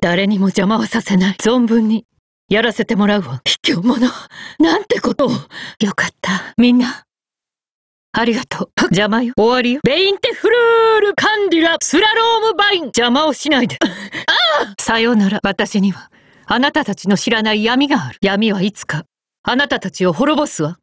誰にも邪魔はさせない。存分に、やらせてもらうわ。卑怯者。なんてことを。よかった。みんな。ありがとう。邪魔よ。終わりよ。ベインテフルールカンディラスラロームバイン邪魔をしないで。ああさようなら。私には、あなたたちの知らない闇がある。闇はいつか、あなたたちを滅ぼすわ。